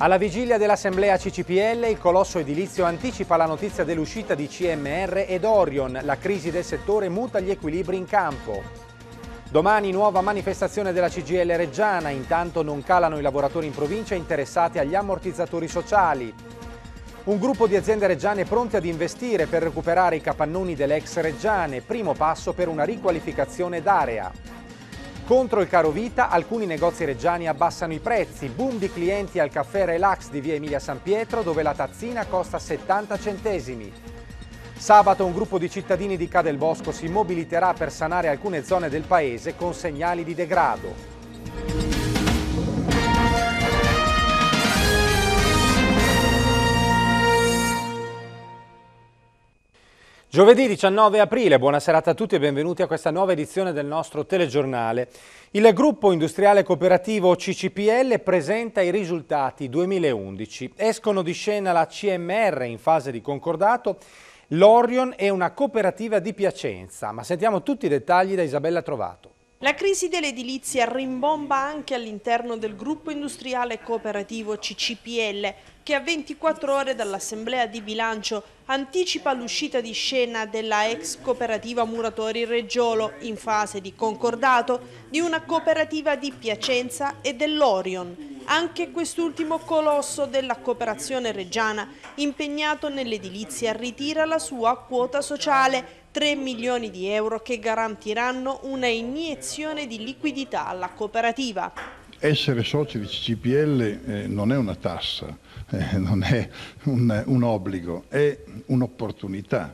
Alla vigilia dell'assemblea CCPL il colosso edilizio anticipa la notizia dell'uscita di CMR ed Orion, la crisi del settore muta gli equilibri in campo. Domani nuova manifestazione della CGL Reggiana, intanto non calano i lavoratori in provincia interessati agli ammortizzatori sociali. Un gruppo di aziende reggiane pronte ad investire per recuperare i capannoni delle ex reggiane, primo passo per una riqualificazione d'area. Contro il caro vita, alcuni negozi reggiani abbassano i prezzi, boom di clienti al caffè Relax di via Emilia San Pietro dove la tazzina costa 70 centesimi. Sabato un gruppo di cittadini di Cadelbosco si mobiliterà per sanare alcune zone del paese con segnali di degrado. Giovedì 19 aprile, buona serata a tutti e benvenuti a questa nuova edizione del nostro telegiornale. Il gruppo industriale cooperativo CCPL presenta i risultati 2011. Escono di scena la CMR in fase di concordato, l'Orion e una cooperativa di Piacenza. Ma sentiamo tutti i dettagli da Isabella Trovato. La crisi dell'edilizia rimbomba anche all'interno del gruppo industriale cooperativo CCPL che a 24 ore dall'assemblea di bilancio anticipa l'uscita di scena della ex cooperativa Muratori Reggiolo in fase di concordato di una cooperativa di Piacenza e dell'Orion. Anche quest'ultimo colosso della cooperazione reggiana impegnato nell'edilizia ritira la sua quota sociale 3 milioni di euro che garantiranno una iniezione di liquidità alla cooperativa. Essere soci di CCPL eh, non è una tassa, eh, non è un, un obbligo, è un'opportunità.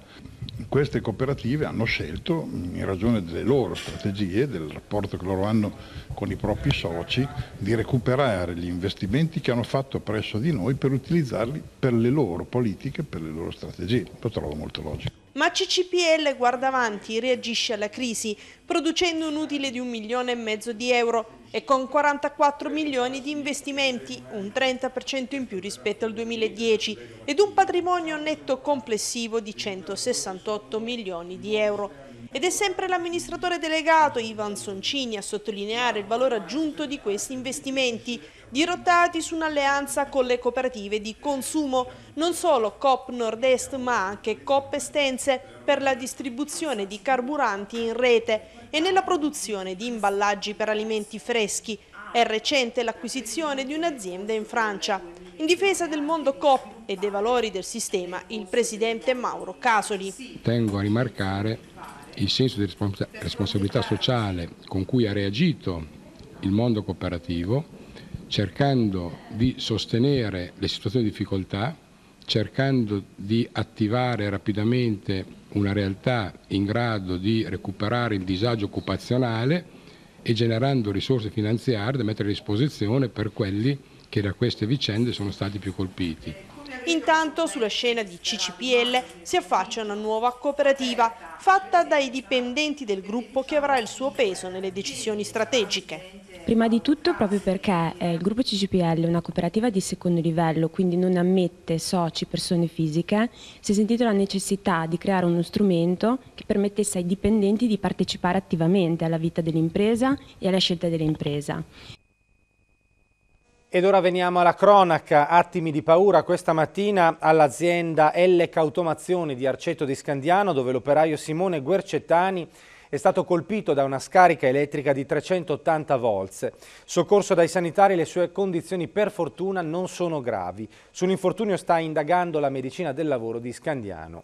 Queste cooperative hanno scelto, mm, in ragione delle loro strategie, del rapporto che loro hanno con i propri soci, di recuperare gli investimenti che hanno fatto presso di noi per utilizzarli per le loro politiche, per le loro strategie. Lo trovo molto logico. Ma CCPL guarda avanti, reagisce alla crisi, producendo un utile di un milione e mezzo di euro e con 44 milioni di investimenti, un 30% in più rispetto al 2010 ed un patrimonio netto complessivo di 168 milioni di euro. Ed è sempre l'amministratore delegato Ivan Soncini a sottolineare il valore aggiunto di questi investimenti dirottati su un'alleanza con le cooperative di consumo, non solo COP Nord-Est ma anche COP Estense per la distribuzione di carburanti in rete e nella produzione di imballaggi per alimenti freschi. È recente l'acquisizione di un'azienda in Francia. In difesa del mondo COP e dei valori del sistema, il presidente Mauro Casoli. Tengo a rimarcare il senso di responsabilità sociale con cui ha reagito il mondo cooperativo cercando di sostenere le situazioni di difficoltà, cercando di attivare rapidamente una realtà in grado di recuperare il disagio occupazionale e generando risorse finanziarie da mettere a disposizione per quelli che da queste vicende sono stati più colpiti. Intanto sulla scena di CCPL si affaccia una nuova cooperativa fatta dai dipendenti del gruppo che avrà il suo peso nelle decisioni strategiche. Prima di tutto proprio perché eh, il gruppo CCPL è una cooperativa di secondo livello, quindi non ammette soci, persone fisiche, si è sentito la necessità di creare uno strumento che permettesse ai dipendenti di partecipare attivamente alla vita dell'impresa e alla scelta dell'impresa. Ed ora veniamo alla cronaca, attimi di paura questa mattina all'azienda LK Automazioni di Arceto di Scandiano dove l'operaio Simone Guercettani è stato colpito da una scarica elettrica di 380 volts. Soccorso dai sanitari le sue condizioni per fortuna non sono gravi. Sull'infortunio sta indagando la medicina del lavoro di Scandiano.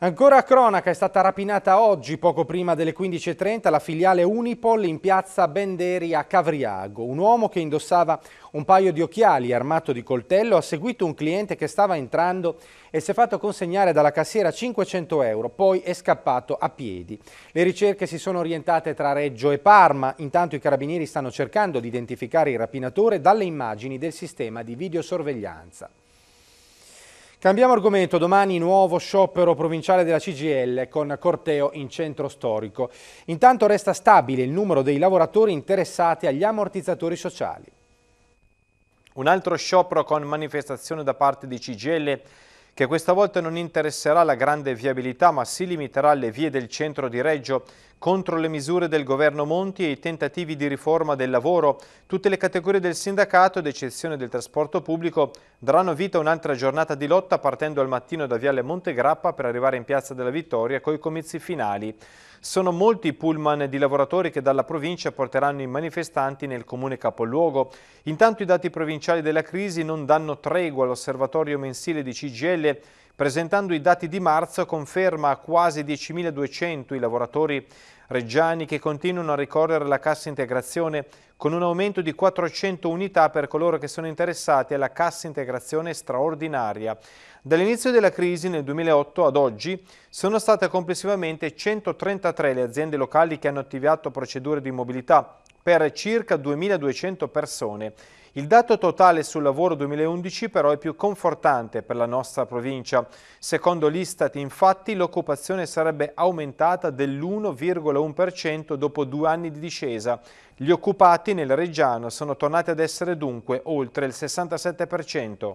Ancora a cronaca è stata rapinata oggi, poco prima delle 15.30, la filiale Unipol in piazza Benderi a Cavriago. Un uomo che indossava un paio di occhiali armato di coltello ha seguito un cliente che stava entrando e si è fatto consegnare dalla cassiera 500 euro, poi è scappato a piedi. Le ricerche si sono orientate tra Reggio e Parma, intanto i carabinieri stanno cercando di identificare il rapinatore dalle immagini del sistema di videosorveglianza. Cambiamo argomento, domani nuovo sciopero provinciale della CGL con corteo in centro storico. Intanto resta stabile il numero dei lavoratori interessati agli ammortizzatori sociali. Un altro sciopero con manifestazione da parte di CGL che questa volta non interesserà la grande viabilità ma si limiterà alle vie del centro di Reggio contro le misure del governo Monti e i tentativi di riforma del lavoro, tutte le categorie del sindacato, ad eccezione del trasporto pubblico, daranno vita a un'altra giornata di lotta partendo al mattino da Viale Montegrappa per arrivare in Piazza della Vittoria coi comizi finali. Sono molti i pullman di lavoratori che dalla provincia porteranno i manifestanti nel comune capoluogo. Intanto i dati provinciali della crisi non danno tregua all'osservatorio mensile di CGL Presentando i dati di marzo conferma quasi 10.200 i lavoratori reggiani che continuano a ricorrere alla cassa integrazione con un aumento di 400 unità per coloro che sono interessati alla cassa integrazione straordinaria. Dall'inizio della crisi nel 2008 ad oggi sono state complessivamente 133 le aziende locali che hanno attivato procedure di mobilità per circa 2.200 persone. Il dato totale sul lavoro 2011 però è più confortante per la nostra provincia. Secondo l'Istat infatti l'occupazione sarebbe aumentata dell'1,1% dopo due anni di discesa. Gli occupati nel Reggiano sono tornati ad essere dunque oltre il 67%.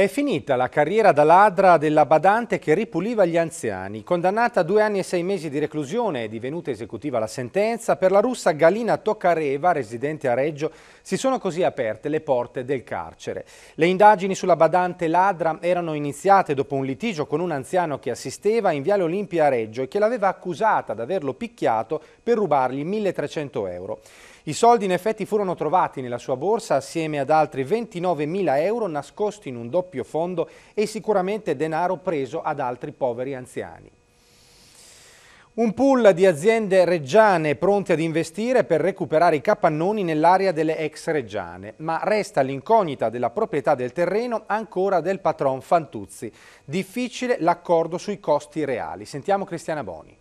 È finita la carriera da ladra della badante che ripuliva gli anziani. Condannata a due anni e sei mesi di reclusione è divenuta esecutiva la sentenza, per la russa Galina Toccareva, residente a Reggio, si sono così aperte le porte del carcere. Le indagini sulla badante ladra erano iniziate dopo un litigio con un anziano che assisteva in Viale Olimpia a Reggio e che l'aveva accusata di averlo picchiato per rubargli 1.300 euro. I soldi in effetti furono trovati nella sua borsa assieme ad altri 29.000 euro nascosti in un doppio fondo e sicuramente denaro preso ad altri poveri anziani. Un pool di aziende reggiane pronte ad investire per recuperare i capannoni nell'area delle ex reggiane, ma resta l'incognita della proprietà del terreno ancora del patron Fantuzzi. Difficile l'accordo sui costi reali. Sentiamo Cristiana Boni.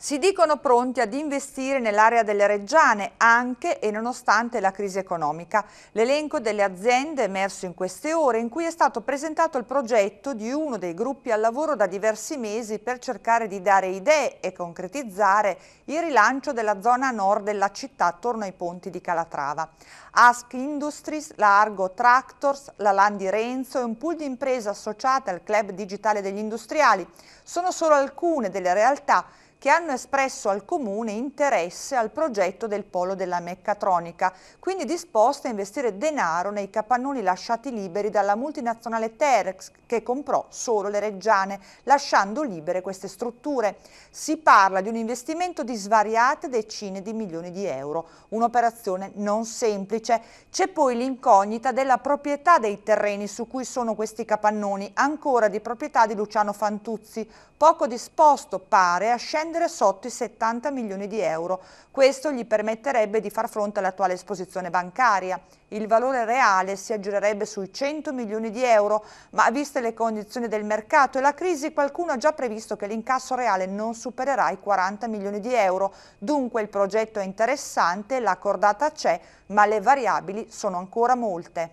Si dicono pronti ad investire nell'area delle Reggiane anche e nonostante la crisi economica. L'elenco delle aziende è emerso in queste ore in cui è stato presentato il progetto di uno dei gruppi al lavoro da diversi mesi per cercare di dare idee e concretizzare il rilancio della zona nord della città attorno ai ponti di Calatrava. Ask Industries, la Argo Tractors, la Landi Renzo e un pool di imprese associate al Club Digitale degli Industriali sono solo alcune delle realtà che hanno espresso al Comune interesse al progetto del polo della meccatronica, quindi disposte a investire denaro nei capannoni lasciati liberi dalla multinazionale Terex che comprò solo le reggiane, lasciando libere queste strutture. Si parla di un investimento di svariate decine di milioni di euro, un'operazione non semplice. C'è poi l'incognita della proprietà dei terreni su cui sono questi capannoni, ancora di proprietà di Luciano Fantuzzi, poco disposto pare a scendere scendere sotto i 70 milioni di euro. Questo gli permetterebbe di far fronte all'attuale esposizione bancaria. Il valore reale si aggirerebbe sui 100 milioni di euro, ma viste le condizioni del mercato e la crisi qualcuno ha già previsto che l'incasso reale non supererà i 40 milioni di euro. Dunque il progetto è interessante, la cordata c'è, ma le variabili sono ancora molte.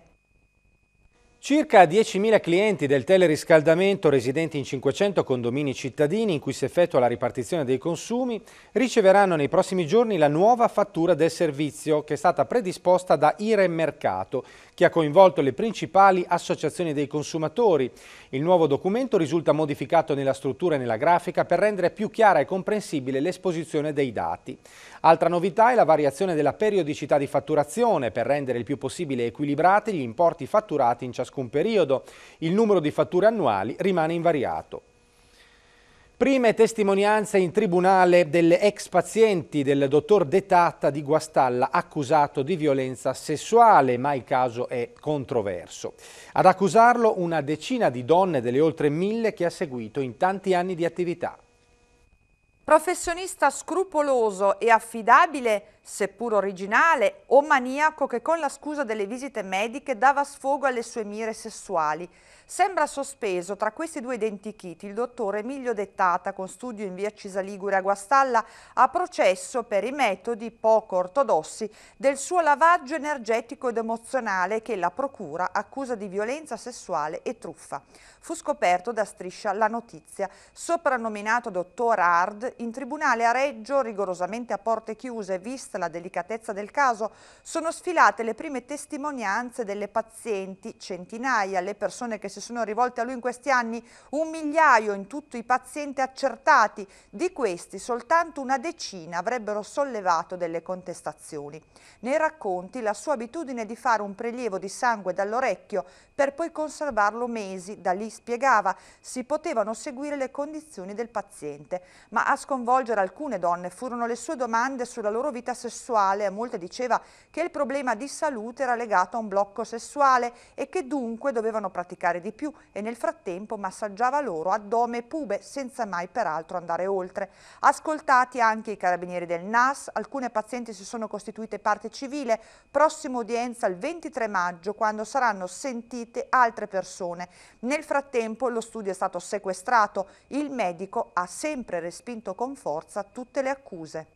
Circa 10.000 clienti del teleriscaldamento residenti in 500 condomini cittadini in cui si effettua la ripartizione dei consumi riceveranno nei prossimi giorni la nuova fattura del servizio che è stata predisposta da IREM Mercato che ha coinvolto le principali associazioni dei consumatori. Il nuovo documento risulta modificato nella struttura e nella grafica per rendere più chiara e comprensibile l'esposizione dei dati. Altra novità è la variazione della periodicità di fatturazione per rendere il più possibile equilibrati gli importi fatturati in ciascun periodo. Il numero di fatture annuali rimane invariato. Prime testimonianze in tribunale delle ex pazienti del dottor Detatta di Guastalla accusato di violenza sessuale, ma il caso è controverso. Ad accusarlo una decina di donne delle oltre mille che ha seguito in tanti anni di attività. Professionista scrupoloso e affidabile, seppur originale, o maniaco che con la scusa delle visite mediche dava sfogo alle sue mire sessuali. Sembra sospeso tra questi due identikit il dottore Emilio Dettata, con studio in via Cisaligure a Guastalla, a processo per i metodi poco ortodossi del suo lavaggio energetico ed emozionale che la procura accusa di violenza sessuale e truffa. Fu scoperto da Striscia la notizia, soprannominato dottor Hard, in tribunale a Reggio, rigorosamente a porte chiuse, vista la delicatezza del caso, sono sfilate le prime testimonianze delle pazienti, centinaia le persone che si si sono rivolte a lui in questi anni, un migliaio in tutti i pazienti accertati, di questi soltanto una decina avrebbero sollevato delle contestazioni. Nei racconti la sua abitudine di fare un prelievo di sangue dall'orecchio per poi conservarlo mesi, da lì spiegava, si potevano seguire le condizioni del paziente, ma a sconvolgere alcune donne furono le sue domande sulla loro vita sessuale, a molte diceva che il problema di salute era legato a un blocco sessuale e che dunque dovevano praticare di più e nel frattempo massaggiava loro addome e pube senza mai peraltro andare oltre. Ascoltati anche i carabinieri del NAS, alcune pazienti si sono costituite parte civile, prossima udienza il 23 maggio quando saranno sentite altre persone. Nel frattempo lo studio è stato sequestrato, il medico ha sempre respinto con forza tutte le accuse.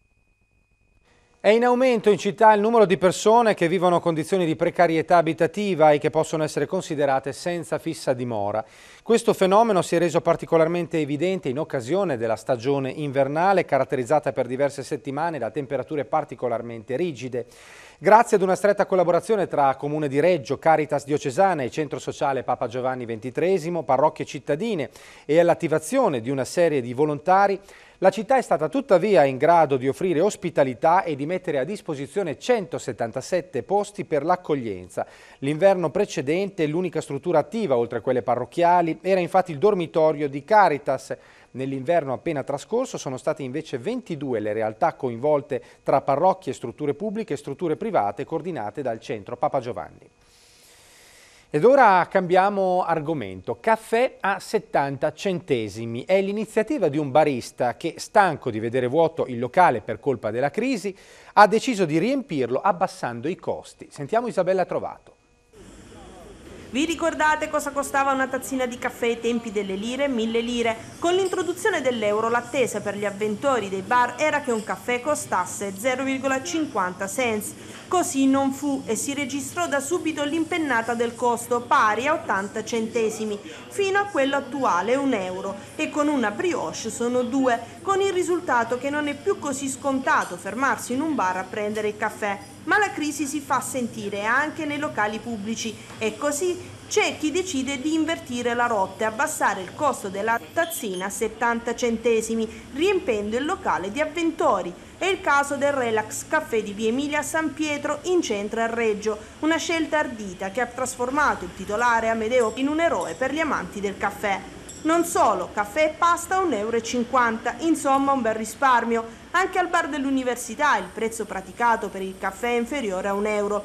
È in aumento in città il numero di persone che vivono condizioni di precarietà abitativa e che possono essere considerate senza fissa dimora. Questo fenomeno si è reso particolarmente evidente in occasione della stagione invernale caratterizzata per diverse settimane da temperature particolarmente rigide. Grazie ad una stretta collaborazione tra Comune di Reggio, Caritas Diocesana e Centro Sociale Papa Giovanni XXIII, parrocchie cittadine e all'attivazione di una serie di volontari, la città è stata tuttavia in grado di offrire ospitalità e di mettere a disposizione 177 posti per l'accoglienza. L'inverno precedente l'unica struttura attiva, oltre a quelle parrocchiali, era infatti il dormitorio di Caritas. Nell'inverno appena trascorso sono state invece 22 le realtà coinvolte tra parrocchie, strutture pubbliche e strutture private coordinate dal centro Papa Giovanni. Ed ora cambiamo argomento. Caffè a 70 centesimi. È l'iniziativa di un barista che, stanco di vedere vuoto il locale per colpa della crisi, ha deciso di riempirlo abbassando i costi. Sentiamo Isabella Trovato. Vi ricordate cosa costava una tazzina di caffè ai tempi delle lire? Mille lire. Con l'introduzione dell'euro l'attesa per gli avventori dei bar era che un caffè costasse 0,50 cents. Così non fu e si registrò da subito l'impennata del costo pari a 80 centesimi, fino a quello attuale un euro e con una brioche sono due, con il risultato che non è più così scontato fermarsi in un bar a prendere il caffè. Ma la crisi si fa sentire anche nei locali pubblici e così c'è chi decide di invertire la rotta e abbassare il costo della tazzina a 70 centesimi, riempendo il locale di avventori. È il caso del Relax Caffè di Via Emilia a San Pietro in centro a Reggio, una scelta ardita che ha trasformato il titolare Amedeo in un eroe per gli amanti del caffè. Non solo, caffè e pasta 1,50 euro, insomma un bel risparmio. Anche al bar dell'università il prezzo praticato per il caffè è inferiore a un euro.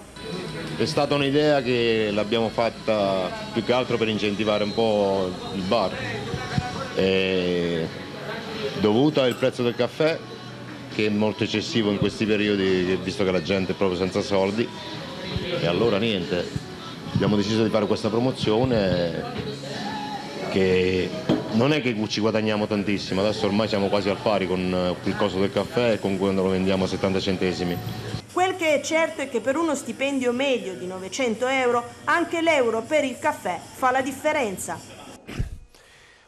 È stata un'idea che l'abbiamo fatta più che altro per incentivare un po' il bar. È dovuta al prezzo del caffè, che è molto eccessivo in questi periodi, visto che la gente è proprio senza soldi, e allora niente, abbiamo deciso di fare questa promozione perché non è che ci guadagniamo tantissimo, adesso ormai siamo quasi al pari con eh, il costo del caffè e con quando lo vendiamo a 70 centesimi. Quel che è certo è che per uno stipendio medio di 900 euro anche l'euro per il caffè fa la differenza.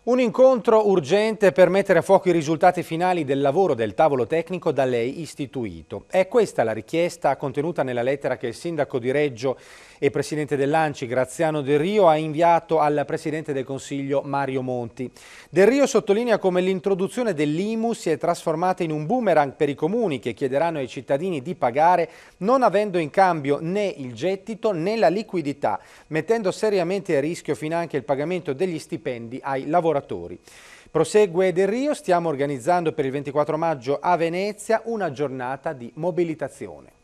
Un incontro urgente per mettere a fuoco i risultati finali del lavoro del tavolo tecnico da lei istituito. È questa la richiesta contenuta nella lettera che il sindaco di Reggio e presidente dell'Anci Graziano Del Rio ha inviato al presidente del Consiglio Mario Monti. Del Rio sottolinea come l'introduzione dell'IMU si è trasformata in un boomerang per i comuni che chiederanno ai cittadini di pagare non avendo in cambio né il gettito né la liquidità, mettendo seriamente a rischio finanche il pagamento degli stipendi ai lavoratori lavoratori. Prosegue Del Rio, stiamo organizzando per il 24 maggio a Venezia una giornata di mobilitazione.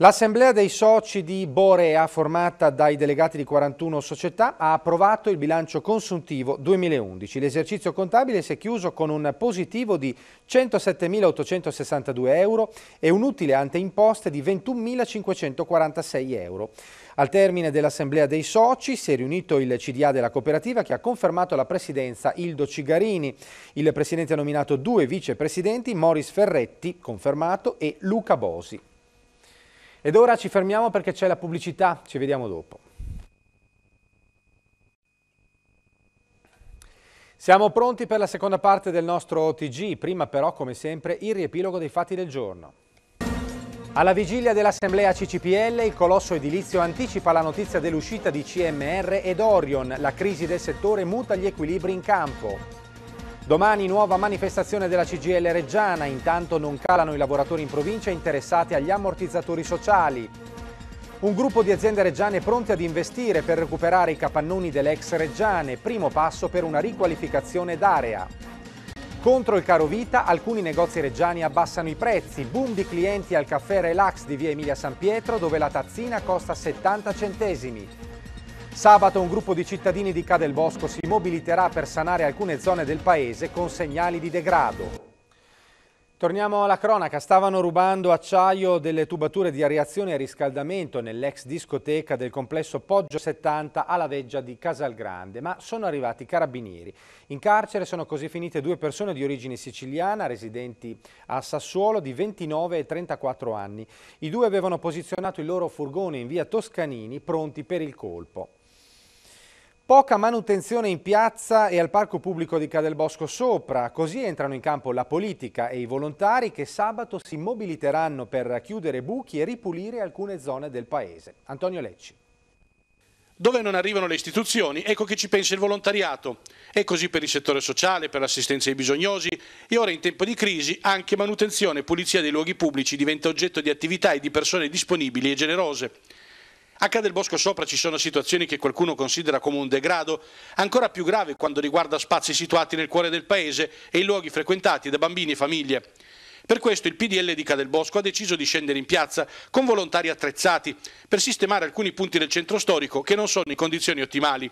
L'assemblea dei soci di Borea, formata dai delegati di 41 società, ha approvato il bilancio consuntivo 2011. L'esercizio contabile si è chiuso con un positivo di 107.862 euro e un utile ante imposte di 21.546 euro. Al termine dell'assemblea dei soci si è riunito il CDA della cooperativa che ha confermato la presidenza Ildo Cigarini. Il presidente ha nominato due vicepresidenti, Moris Ferretti, confermato, e Luca Bosi. Ed ora ci fermiamo perché c'è la pubblicità, ci vediamo dopo. Siamo pronti per la seconda parte del nostro OTG, prima però come sempre il riepilogo dei fatti del giorno. Alla vigilia dell'assemblea CCPL il colosso edilizio anticipa la notizia dell'uscita di CMR ed Orion, la crisi del settore muta gli equilibri in campo. Domani nuova manifestazione della CGL Reggiana, intanto non calano i lavoratori in provincia interessati agli ammortizzatori sociali. Un gruppo di aziende reggiane pronte ad investire per recuperare i capannoni delle ex reggiane, primo passo per una riqualificazione d'area. Contro il caro vita, alcuni negozi reggiani abbassano i prezzi. Boom di clienti al caffè Relax di via Emilia San Pietro, dove la tazzina costa 70 centesimi. Sabato un gruppo di cittadini di Cadelbosco si mobiliterà per sanare alcune zone del paese con segnali di degrado. Torniamo alla cronaca, stavano rubando acciaio delle tubature di ariazione e riscaldamento nell'ex discoteca del complesso Poggio 70 alla veggia di Casalgrande, ma sono arrivati i carabinieri. In carcere sono così finite due persone di origine siciliana, residenti a Sassuolo, di 29 e 34 anni. I due avevano posizionato il loro furgone in via Toscanini, pronti per il colpo. Poca manutenzione in piazza e al parco pubblico di Cadelbosco sopra, così entrano in campo la politica e i volontari che sabato si mobiliteranno per chiudere buchi e ripulire alcune zone del paese. Antonio Lecci. Dove non arrivano le istituzioni, ecco che ci pensa il volontariato. È così per il settore sociale, per l'assistenza ai bisognosi e ora in tempo di crisi anche manutenzione e pulizia dei luoghi pubblici diventa oggetto di attività e di persone disponibili e generose. A Cadelbosco sopra ci sono situazioni che qualcuno considera come un degrado, ancora più grave quando riguarda spazi situati nel cuore del paese e i luoghi frequentati da bambini e famiglie. Per questo il PDL di Cadelbosco ha deciso di scendere in piazza con volontari attrezzati per sistemare alcuni punti del centro storico che non sono in condizioni ottimali.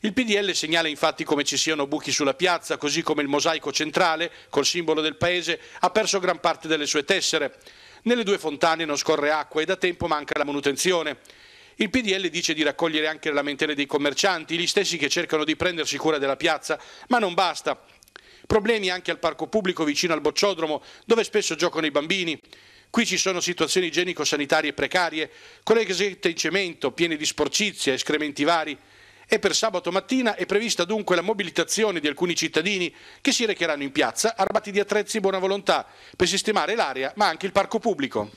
Il PDL segnala infatti come ci siano buchi sulla piazza, così come il mosaico centrale, col simbolo del paese, ha perso gran parte delle sue tessere. Nelle due fontane non scorre acqua e da tempo manca la manutenzione. Il PDL dice di raccogliere anche le lamentele dei commercianti, gli stessi che cercano di prendersi cura della piazza, ma non basta. Problemi anche al parco pubblico vicino al bocciodromo, dove spesso giocano i bambini. Qui ci sono situazioni igienico-sanitarie precarie, con le casette in cemento, piene di sporcizia, e escrementi vari. E per sabato mattina è prevista dunque la mobilitazione di alcuni cittadini che si recheranno in piazza armati di attrezzi buona volontà per sistemare l'area, ma anche il parco pubblico.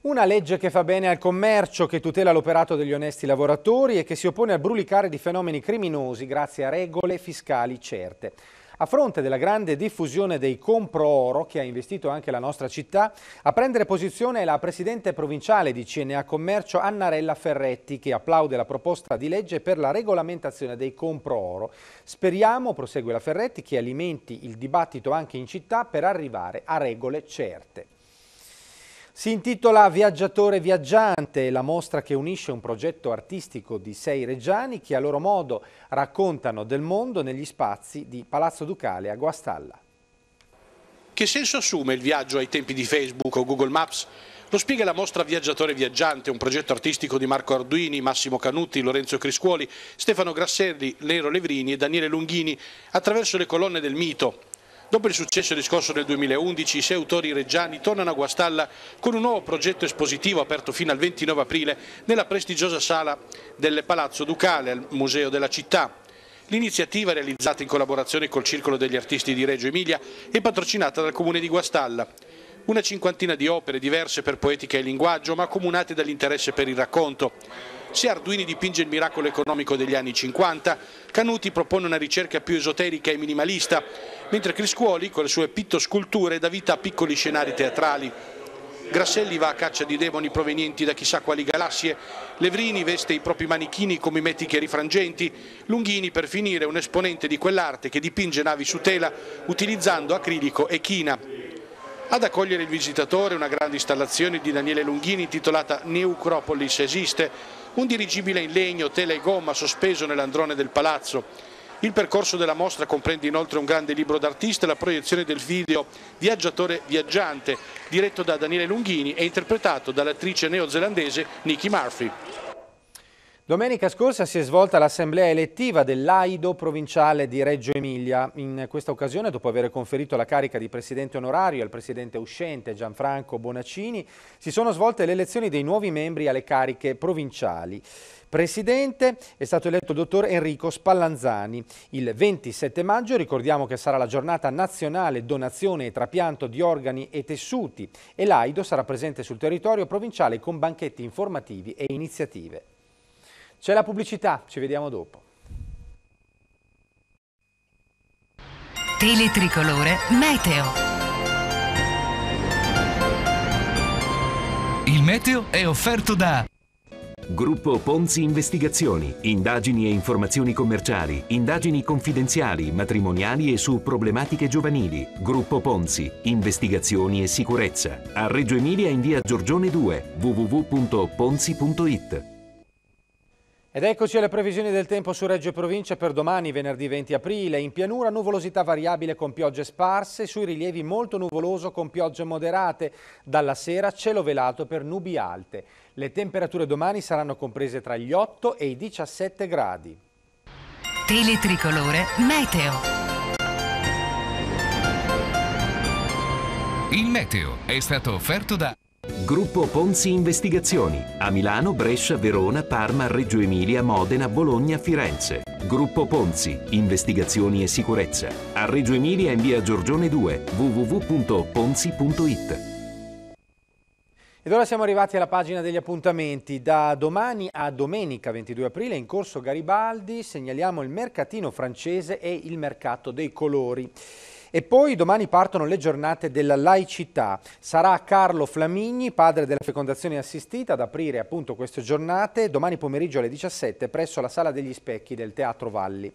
Una legge che fa bene al commercio, che tutela l'operato degli onesti lavoratori e che si oppone al brulicare di fenomeni criminosi grazie a regole fiscali certe. A fronte della grande diffusione dei compro-oro che ha investito anche la nostra città, a prendere posizione è la presidente provinciale di CNA Commercio Annarella Ferretti che applaude la proposta di legge per la regolamentazione dei compro-oro. Speriamo, prosegue la Ferretti, che alimenti il dibattito anche in città per arrivare a regole certe. Si intitola Viaggiatore Viaggiante, la mostra che unisce un progetto artistico di sei reggiani che a loro modo raccontano del mondo negli spazi di Palazzo Ducale a Guastalla. Che senso assume il viaggio ai tempi di Facebook o Google Maps? Lo spiega la mostra Viaggiatore Viaggiante, un progetto artistico di Marco Arduini, Massimo Canuti, Lorenzo Criscuoli, Stefano Grasselli, Lero Levrini e Daniele Lunghini, attraverso le colonne del mito, Dopo il successo riscosso del 2011, i sei autori reggiani tornano a Guastalla con un nuovo progetto espositivo aperto fino al 29 aprile nella prestigiosa sala del Palazzo Ducale al Museo della Città. L'iniziativa, realizzata in collaborazione col Circolo degli Artisti di Reggio Emilia, è patrocinata dal Comune di Guastalla. Una cinquantina di opere diverse per poetica e linguaggio, ma accomunate dall'interesse per il racconto. Se Arduini dipinge il miracolo economico degli anni 50, Canuti propone una ricerca più esoterica e minimalista, mentre Criscuoli con le sue pittosculture dà vita a piccoli scenari teatrali. Grasselli va a caccia di demoni provenienti da chissà quali galassie, Levrini veste i propri manichini con mimetiche rifrangenti, Lunghini per finire un esponente di quell'arte che dipinge navi su tela utilizzando acrilico e china. Ad accogliere il visitatore una grande installazione di Daniele Lunghini intitolata Neucropolis esiste, un dirigibile in legno, tela e gomma sospeso nell'androne del palazzo. Il percorso della mostra comprende inoltre un grande libro d'artista e la proiezione del video Viaggiatore Viaggiante, diretto da Daniele Lunghini e interpretato dall'attrice neozelandese Nikki Murphy. Domenica scorsa si è svolta l'assemblea elettiva dell'AIDO provinciale di Reggio Emilia. In questa occasione, dopo aver conferito la carica di presidente onorario al presidente uscente Gianfranco Bonaccini, si sono svolte le elezioni dei nuovi membri alle cariche provinciali. Presidente è stato eletto il dottor Enrico Spallanzani. Il 27 maggio ricordiamo che sarà la giornata nazionale donazione e trapianto di organi e tessuti e l'AIDO sarà presente sul territorio provinciale con banchetti informativi e iniziative. C'è la pubblicità, ci vediamo dopo. Teletricolore Meteo. Il meteo è offerto da Gruppo Ponzi Investigazioni, indagini e informazioni commerciali, indagini confidenziali, matrimoniali e su problematiche giovanili. Gruppo Ponzi, investigazioni e sicurezza. A Reggio Emilia in via Giorgione 2, www.ponzi.it. Ed eccoci alle previsioni del tempo su Reggio e Provincia per domani, venerdì 20 aprile. In pianura nuvolosità variabile con piogge sparse, sui rilievi molto nuvoloso con piogge moderate. Dalla sera cielo velato per nubi alte. Le temperature domani saranno comprese tra gli 8 e i 17 gradi. Teletricolore Meteo. Il meteo è stato offerto da... Gruppo Ponzi Investigazioni a Milano, Brescia, Verona, Parma, Reggio Emilia, Modena, Bologna, Firenze. Gruppo Ponzi Investigazioni e Sicurezza a Reggio Emilia in via Giorgione 2 www.ponzi.it. Ed ora siamo arrivati alla pagina degli appuntamenti. Da domani a domenica 22 aprile in corso Garibaldi segnaliamo il mercatino francese e il mercato dei colori. E poi domani partono le giornate della laicità. Sarà Carlo Flamigni, padre della fecondazione assistita, ad aprire appunto queste giornate domani pomeriggio alle 17 presso la Sala degli Specchi del Teatro Valli.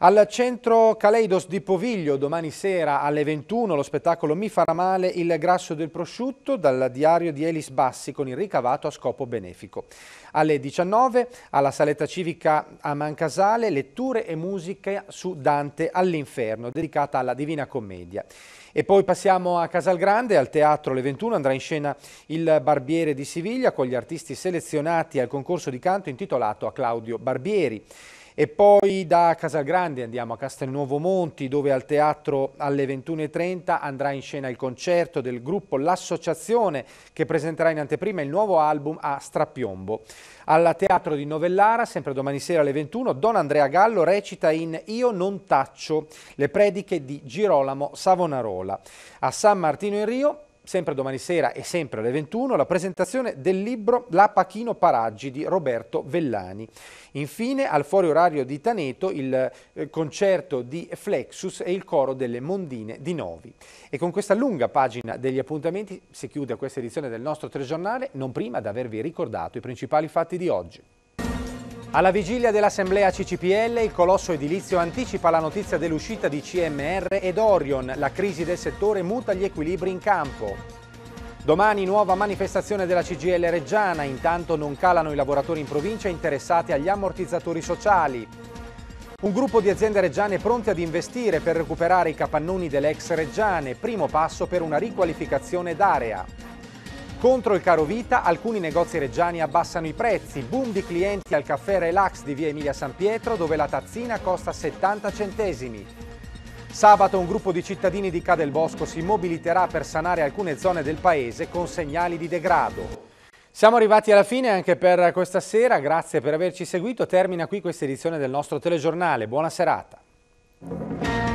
Al centro Caleidos di Poviglio, domani sera alle 21, lo spettacolo Mi farà male il grasso del prosciutto dal diario di Elis Bassi con il ricavato a scopo benefico. Alle 19 alla saletta civica a Mancasale letture e musica su Dante all'inferno dedicata alla Divina Commedia. E poi passiamo a Casalgrande, al teatro alle 21 andrà in scena il Barbiere di Siviglia con gli artisti selezionati al concorso di canto intitolato a Claudio Barbieri. E poi da Casalgrande andiamo a Castelnuovo Monti dove al teatro alle 21.30 andrà in scena il concerto del gruppo L'Associazione che presenterà in anteprima il nuovo album a Strapiombo. Al teatro di Novellara, sempre domani sera alle 21, Don Andrea Gallo recita in Io non taccio le prediche di Girolamo Savonarola. A San Martino in Rio sempre domani sera e sempre alle 21, la presentazione del libro La Pachino Paraggi di Roberto Vellani. Infine, al fuori orario di Taneto, il eh, concerto di Flexus e il coro delle Mondine di Novi. E con questa lunga pagina degli appuntamenti si chiude questa edizione del nostro telegiornale, non prima di avervi ricordato i principali fatti di oggi. Alla vigilia dell'assemblea CCPL il colosso edilizio anticipa la notizia dell'uscita di CMR ed Orion, la crisi del settore muta gli equilibri in campo. Domani nuova manifestazione della CGL Reggiana, intanto non calano i lavoratori in provincia interessati agli ammortizzatori sociali. Un gruppo di aziende reggiane pronte ad investire per recuperare i capannoni delle ex reggiane, primo passo per una riqualificazione d'area. Contro il caro vita, alcuni negozi reggiani abbassano i prezzi. Boom di clienti al caffè Relax di via Emilia San Pietro, dove la tazzina costa 70 centesimi. Sabato un gruppo di cittadini di Bosco si mobiliterà per sanare alcune zone del paese con segnali di degrado. Siamo arrivati alla fine anche per questa sera, grazie per averci seguito. Termina qui questa edizione del nostro telegiornale. Buona serata.